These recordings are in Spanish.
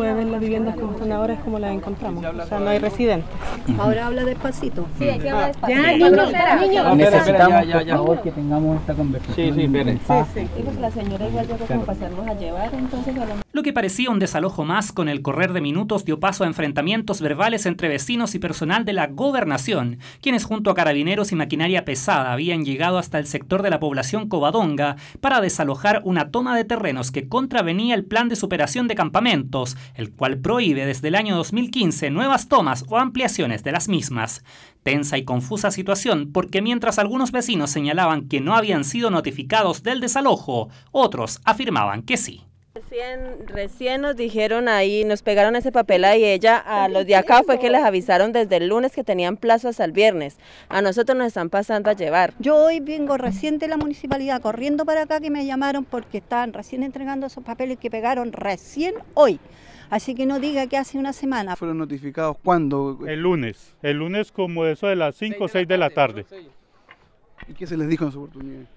Pueden ver las viviendas como están ahora, es como las encontramos. O sea, no hay residentes. Ahora habla despacito. Sí, hay que hablar ah, despacito. Ya, niño, niño. Necesitamos, por favor, que tengamos esta conversación. Sí, sí, espere. Sí, sí. Y pues la señora igual yo como pasarlos a llevar, entonces a lo que parecía un desalojo más con el correr de minutos dio paso a enfrentamientos verbales entre vecinos y personal de la gobernación, quienes junto a carabineros y maquinaria pesada habían llegado hasta el sector de la población Covadonga para desalojar una toma de terrenos que contravenía el plan de superación de campamentos, el cual prohíbe desde el año 2015 nuevas tomas o ampliaciones de las mismas. Tensa y confusa situación porque mientras algunos vecinos señalaban que no habían sido notificados del desalojo, otros afirmaban que sí. Recién, recién nos dijeron ahí, nos pegaron ese papel ahí ella, a los de acá fue que les avisaron desde el lunes que tenían plazos hasta el viernes. A nosotros nos están pasando a llevar. Yo hoy vengo recién de la municipalidad corriendo para acá que me llamaron porque estaban recién entregando esos papeles que pegaron recién hoy. Así que no diga que hace una semana. ¿Fueron notificados cuándo? Eh, el lunes, el lunes como eso de las 5 o 6 de la tarde. ¿Y qué se les dijo en su oportunidad?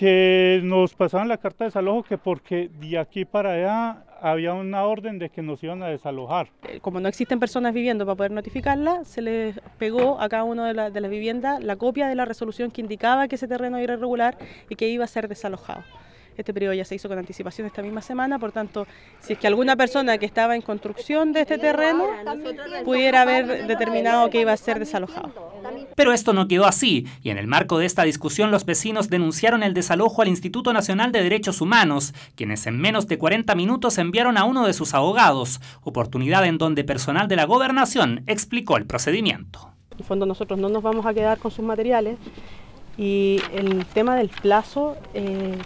que nos pasaban la carta de desalojo que porque de aquí para allá había una orden de que nos iban a desalojar. Eh, como no existen personas viviendo para poder notificarla, se les pegó a cada una de, de las viviendas la copia de la resolución que indicaba que ese terreno era irregular y que iba a ser desalojado. Este periodo ya se hizo con anticipación esta misma semana, por tanto, si es que alguna persona que estaba en construcción de este terreno pudiera haber determinado que iba a ser desalojado. Pero esto no quedó así, y en el marco de esta discusión los vecinos denunciaron el desalojo al Instituto Nacional de Derechos Humanos, quienes en menos de 40 minutos enviaron a uno de sus abogados, oportunidad en donde personal de la gobernación explicó el procedimiento. En fondo nosotros no nos vamos a quedar con sus materiales y el tema del plazo... Eh,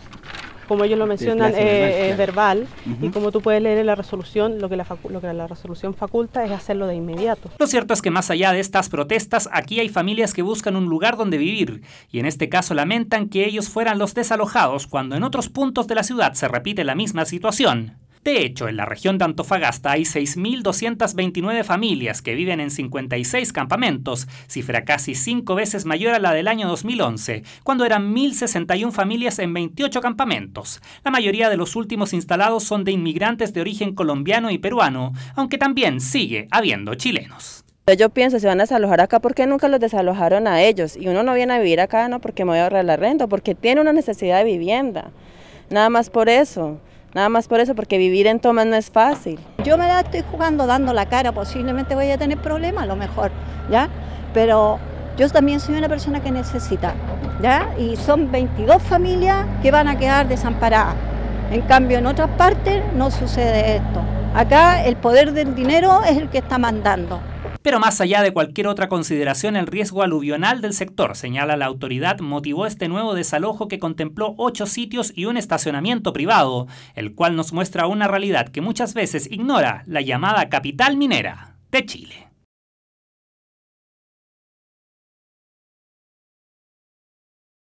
como ellos lo mencionan, eh, eh, verbal, y como tú puedes leer en la resolución, lo que la, lo que la resolución faculta es hacerlo de inmediato. Lo cierto es que más allá de estas protestas, aquí hay familias que buscan un lugar donde vivir y en este caso lamentan que ellos fueran los desalojados cuando en otros puntos de la ciudad se repite la misma situación. De hecho, en la región de Antofagasta hay 6.229 familias que viven en 56 campamentos, cifra casi cinco veces mayor a la del año 2011, cuando eran 1.061 familias en 28 campamentos. La mayoría de los últimos instalados son de inmigrantes de origen colombiano y peruano, aunque también sigue habiendo chilenos. Yo pienso, se van a desalojar acá, porque nunca los desalojaron a ellos? Y uno no viene a vivir acá, no porque me voy a ahorrar la renta, porque tiene una necesidad de vivienda. Nada más por eso. Nada más por eso, porque vivir en Tomas no es fácil. Yo me la estoy jugando dando la cara, posiblemente voy a tener problemas a lo mejor, ¿ya? Pero yo también soy una persona que necesita, ¿ya? Y son 22 familias que van a quedar desamparadas. En cambio, en otras partes no sucede esto. Acá el poder del dinero es el que está mandando. Pero más allá de cualquier otra consideración, el riesgo aluvional del sector, señala la autoridad, motivó este nuevo desalojo que contempló ocho sitios y un estacionamiento privado, el cual nos muestra una realidad que muchas veces ignora la llamada capital minera de Chile.